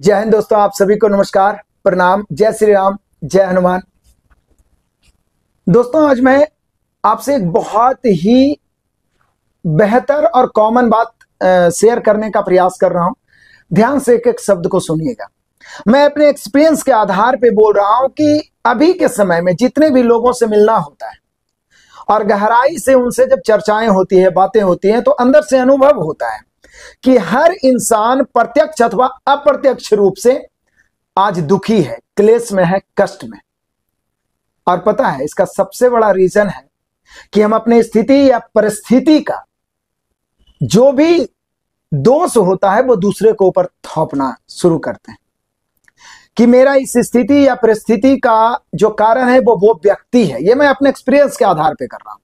जय हिंद दोस्तों आप सभी को नमस्कार प्रणाम जय श्री राम जय हनुमान दोस्तों आज मैं आपसे एक बहुत ही बेहतर और कॉमन बात शेयर करने का प्रयास कर रहा हूं ध्यान से एक एक शब्द को सुनिएगा मैं अपने एक्सपीरियंस के आधार पे बोल रहा हूं कि अभी के समय में जितने भी लोगों से मिलना होता है और गहराई से उनसे जब चर्चाएं होती है बातें होती हैं तो अंदर से अनुभव होता है कि हर इंसान प्रत्यक्ष अथवा अप्रत्यक्ष रूप से आज दुखी है क्लेश में है कष्ट में और पता है इसका सबसे बड़ा रीजन है कि हम अपनी स्थिति या परिस्थिति का जो भी दोष होता है वो दूसरे को ऊपर थोपना शुरू करते हैं कि मेरा इस स्थिति या परिस्थिति का जो कारण है वो वो व्यक्ति है ये मैं अपने एक्सपीरियंस के आधार पे कर रहा हूं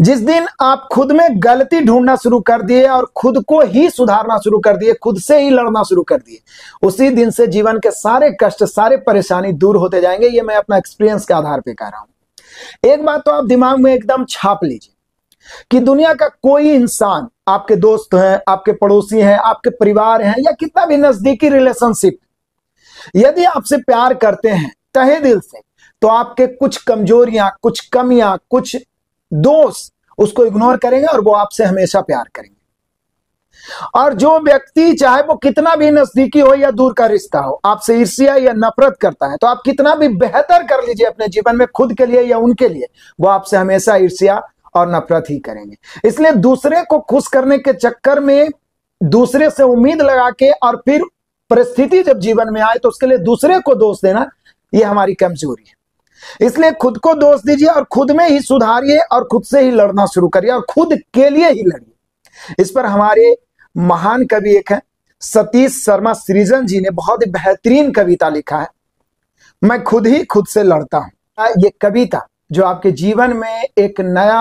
जिस दिन आप खुद में गलती ढूंढना शुरू कर दिए और खुद को ही सुधारना शुरू कर दिए खुद से ही लड़ना शुरू कर दिए उसी दिन से जीवन के सारे कष्ट सारे परेशानी दूर होते जाएंगे ये मैं अपना एक्सपीरियंस के आधार पर कह रहा हूं एक बात तो आप दिमाग में एकदम छाप लीजिए कि दुनिया का कोई इंसान आपके दोस्त हैं आपके पड़ोसी हैं आपके परिवार हैं या कितना भी नजदीकी रिलेशनशिप यदि आपसे प्यार करते हैं तहे दिल से तो आपके कुछ कमजोरियां कुछ कमियां कुछ दोष उसको इग्नोर करेंगे और वो आपसे हमेशा प्यार करेंगे और जो व्यक्ति चाहे वो कितना भी नजदीकी हो या दूर का रिश्ता हो आपसे ईर्ष्या या नफरत करता है तो आप कितना भी बेहतर कर लीजिए अपने जीवन में खुद के लिए या उनके लिए वो आपसे हमेशा ईर्ष्या और नफरत ही करेंगे इसलिए दूसरे को खुश करने के चक्कर में दूसरे से उम्मीद लगा के और फिर परिस्थिति जब जीवन में आए तो उसके लिए दूसरे को दोष देना यह हमारी कमजोरी है इसलिए खुद को दोष दीजिए और खुद में ही सुधारिए और खुद से ही लड़ना शुरू करिए और खुद के लिए ही लड़िए इस पर हमारे महान कवि एक है सतीश शर्मा सृजन जी ने बहुत ही बेहतरीन कविता लिखा है मैं खुद ही खुद से लड़ता हूं ये कविता जो आपके जीवन में एक नया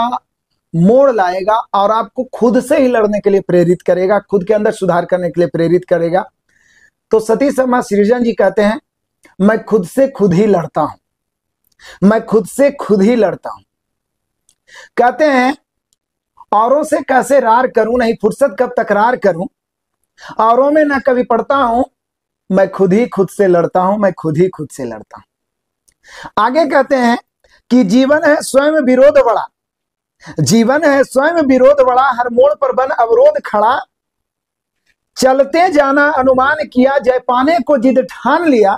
मोड़ लाएगा और आपको खुद से ही लड़ने के लिए प्रेरित करेगा खुद के अंदर सुधार करने के लिए प्रेरित करेगा तो सतीश शर्मा सृजन जी कहते हैं मैं खुद से खुद ही लड़ता हूं मैं खुद से खुद ही लड़ता हूं कहते हैं औरों से कैसे रार करूं नहीं फुर्सत कब तकरार करूं औरों में ना कभी पढ़ता हूं मैं खुद ही खुद से लड़ता हूं मैं खुद ही खुद से लड़ता हूं आगे कहते हैं कि जीवन है स्वयं विरोध बड़ा जीवन है स्वयं विरोध बड़ा हर मोड़ पर बन अवरोध खड़ा चलते जाना अनुमान किया जय पाने को जिद ठान लिया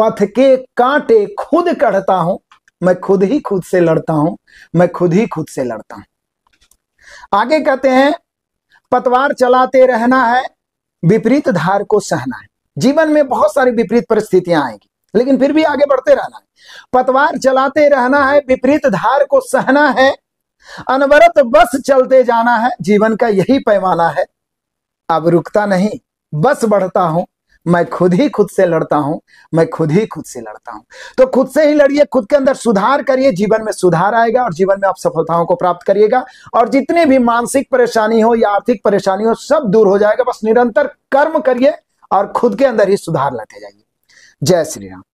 पथ के कांटे खुद कढ़ता हूं मैं खुद ही खुद से लड़ता हूं मैं खुद ही खुद से लड़ता हूं आगे कहते हैं पतवार चलाते रहना है विपरीत धार को सहना है जीवन में बहुत सारी विपरीत परिस्थितियां आएंगी लेकिन फिर भी आगे बढ़ते रहना है पतवार चलाते रहना है विपरीत धार को सहना है अनवरत बस चलते जाना है जीवन का यही पैमाना है अब रुकता नहीं बस बढ़ता हूं मैं खुद ही खुद से लड़ता हूं मैं खुद ही खुद से लड़ता हूं तो खुद से ही लड़िए खुद के अंदर सुधार करिए जीवन में सुधार आएगा और जीवन में आप सफलताओं को प्राप्त करिएगा और जितने भी मानसिक परेशानी हो या आर्थिक परेशानी हो सब दूर हो जाएगा बस निरंतर कर्म करिए और खुद के अंदर ही सुधार लाते जाइए जय श्री राम